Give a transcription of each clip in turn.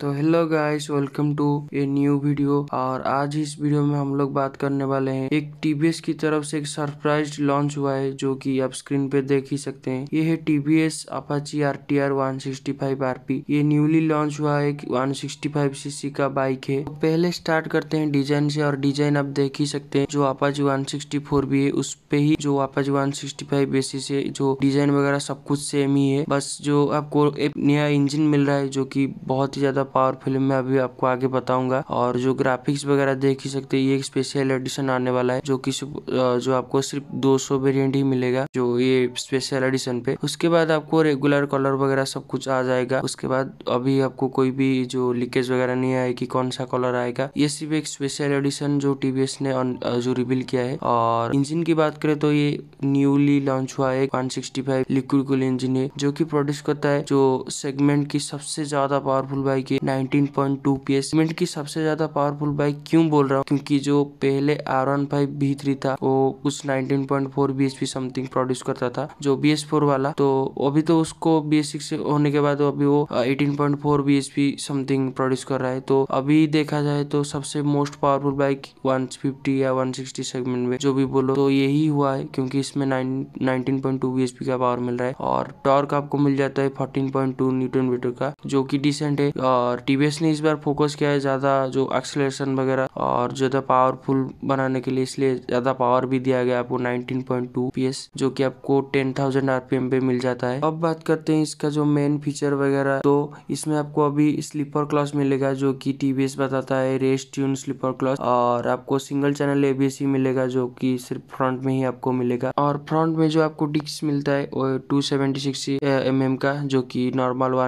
तो hello guys welcome to a new video और आज इस वीडियो में हम लोग बात करने वाले हैं एक टीवीएस की तरफ से एक सरप्राइज लॉन्च हुआ है जो कि आप स्क्रीन पे देख ही सकते हैं ये है TVS Apache R T R one sixty five R P ये न्यूली लॉन्च हुआ है वन सिक्सटी फाइव सीसी का बाइक है तो पहले स्टार्ट करते हैं डिजाइन से और डिजाइन आप देख ही सकते हैं जो अपाची वन सिक्सटी फोर भी है उस पे ही जो अपाची वन सिक्सटी फाइव बेसी से जो डिजाइन वगैरह सब कुछ सेम ही है बस जो आपको एक नया इंजिन मिल रहा है जो की बहुत ही ज्यादा ज्यादा और फिल्म में अभी आपको आगे बताऊंगा और जो ग्राफिक्स वगैरह देख ही सकते हैं ये एक स्पेशल एडिशन आने वाला है जो कि जो आपको सिर्फ 200 वेरियंट ही मिलेगा जो ये स्पेशल एडिशन पे उसके बाद आपको रेगुलर कलर वगैरह सब कुछ आ जाएगा उसके बाद अभी आपको कोई भी जो लीकेज वगैरह नहीं आया कि कौन सा कलर आएगा ये सिर्फ एक स्पेशल एडिशन जो टीवीएस ने जो रिविल किया है और इंजिन की बात करें तो ये न्यूली लॉन्च हुआ है one sixty liquid cool engine है जो की प्रोड्यूस करता है जो सेगमेंट की सबसे ज्यादा पावरफुल बाइक के 19.2 पॉइंट पीएस सीमेंट की सबसे ज्यादा पावरफुल बाइक क्यों बोल रहा हूँ क्योंकि जो पहले आर वन फाइव भी थ्री था वो कुछ 19.4 बीएसपी समथिंग प्रोड्यूस करता था जो बी एस फोर वाला तो अभी तो उसको बी एस सिक्स होने के बाद अभी वो 18.4 बीएसपी समथिंग प्रोड्यूस कर रहा है तो अभी देखा जाए तो सबसे मोस्ट पावरफुल बाइक 150 या 160 सेगमेंट में जो भी बोलो तो यही हुआ है क्योंकि इसमें 19.2 बीएसपी का पावर मिल रहा है और टॉर्क आपको मिल जाता है 14.2 न्यूटन मीटर का जो कि डिसेंट है आ, और टी ने इस बार फोकस किया है ज़्यादा जो एक्सलेशन वगैरह और ज़्यादा पावरफुल बनाने के लिए इसलिए ज़्यादा पावर भी दिया गया आपको 19.2 एस जो कि आपको 10,000 आरपीएम पे मिल जाता है अब बात करते हैं इसका जो मेन फीचर वगैरह तो इसमें आपको अभी स्लीपर क्लास मिलेगा जो कि टीवीएस बताता है रेस ट्यून स्लीपर क्लास और आपको सिंगल चैनल एबीसी मिलेगा जो कि सिर्फ फ्रंट में ही आपको मिलेगा और फ्रंट में जो आपको डिस्क मिलता है वो टू सेवेंटी एम का जो कि नॉर्मल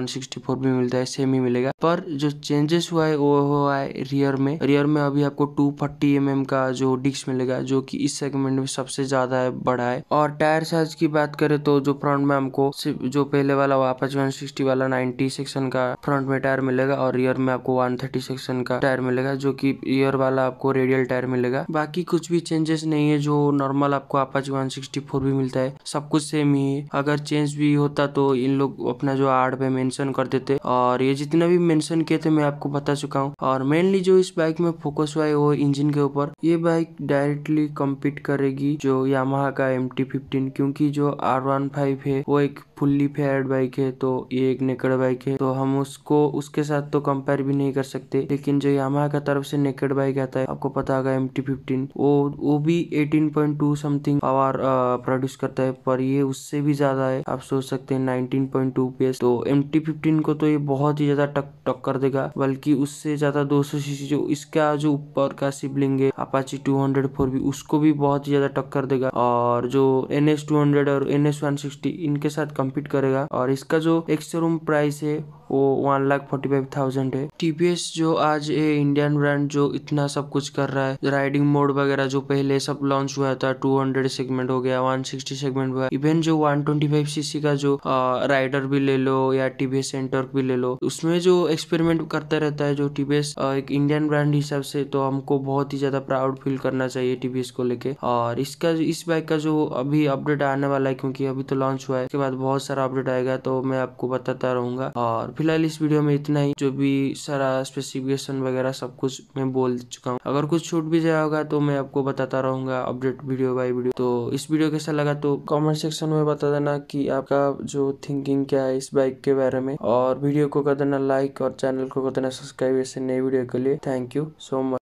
फोर भी मिलता है सेम ही मिलेगा पर जो चेंजेस हुआ है वो हुआ है रियर में रियर में अभी आपको टू फोर्टी एम का जो डिस्क मिलेगा जो कि इस सेगमेंट में सबसे ज्यादा है बड़ा है और टायर साइज की बात करें तो जो फ्रंट में हमको जो पहले वाला वापस वन सिक्सटी वाला नाइनटी सेक्शन का फ्रंट में टायर मिलेगा और रियर में आपको वन थर्टी सेक्शन का टायर मिलेगा जो की रियर वाला आपको रेडियल टायर मिलेगा बाकी कुछ भी चेंजेस नहीं है जो नॉर्मल आपको आपाच वन सिक्सटी फोर भी मिलता है सब कुछ सेम ही है अगर चेंज भी होता तो इन लोग अपना जो आर्ट पे मेंशन कर देते और ये जितना भी मेंशन किए थे मैं आपको बता चुका हूँ और मेनली जो इस बाइक में फोकस हुआ है वो इंजन के ऊपर ये बाइक डायरेक्टली कम्पीट करेगी जो यामा का एम टी फिफ्टीन क्योंकि जो आर वन फाइव है वो एक फुल्ली फेयर बाइक है तो ये एक नेकेड बाइक है तो हम उसको उसके साथ तो कंपेयर भी नहीं कर सकते लेकिन जो यामा का तरफ से नेकेड बाइक आता है आपको पता होगा एम टी फिफ्टीन वो वो भी eighteen point two something power produce करता है पर ये उससे भी ज्यादा है आप सोच सकते हैं nineteen point two P S तो एम टी फिफ्टीन को तो ये बहुत ही ज्यादा टक टक कर देगा बल्कि उससे ज्यादा दो सौ सीसी जो इसका जो ऊपर का सिबलिंग है अपाची टू हंड्रेड फोर भी उसको भी बहुत ही ज्यादा टक्कर देगा और जो एन एस टू हंड्रेड और एन एस वन सिक्सटी इनके साथ कम कम्पीट करेगा और इसका जो एक्स्ट्रा रूम प्राइस है वो one lakh forty five thousand है टीपीएस जो आज ये इंडियन ब्रांड जो इतना सब कुछ कर रहा है राइडिंग मोड वगैरह जो पहले सब लॉन्च हुआ था टू हंड्रेड सेगमेंट हो गया वन सिक्सटी सेगमेंट हुआ इवन जो वन ट्वेंटी फाइव सीसी का जो आ, राइडर भी ले लो या टीबीएस सेंटर भी ले लो उसमें जो एक्सपेरिमेंट करता रहता है जो टीबीएस एक इंडियन ब्रांड हिसाब से तो हमको बहुत ही ज्यादा प्राउड फील करना चाहिए टीबीएस को लेके और इसका इस बाइक का जो अभी अपडेट आने वाला है क्योंकि अभी तो लॉन्च हुआ है इसके बाद बहुत सारा अपडेट आएगा तो मैं आपको बताता रहूंगा और फिलहाल इस वीडियो में इतना ही जो भी सारा स्पेसिफिकेशन वगैरह सब कुछ मैं बोल चुका हूँ अगर कुछ छूट भी जाया होगा तो मैं आपको बताता रहूंगा अपडेट वीडियो बाई वीडियो तो इस वीडियो कैसा लगा तो कॉमेंट सेक्शन में बता देना की आपका जो थिंकिंग क्या है इस बाइक के बारे में और वीडियो को कर देना लाइक और चैनल को कर देना सब्सक्राइब ऐसे नई वीडियो के लिए थैंक यू सो मच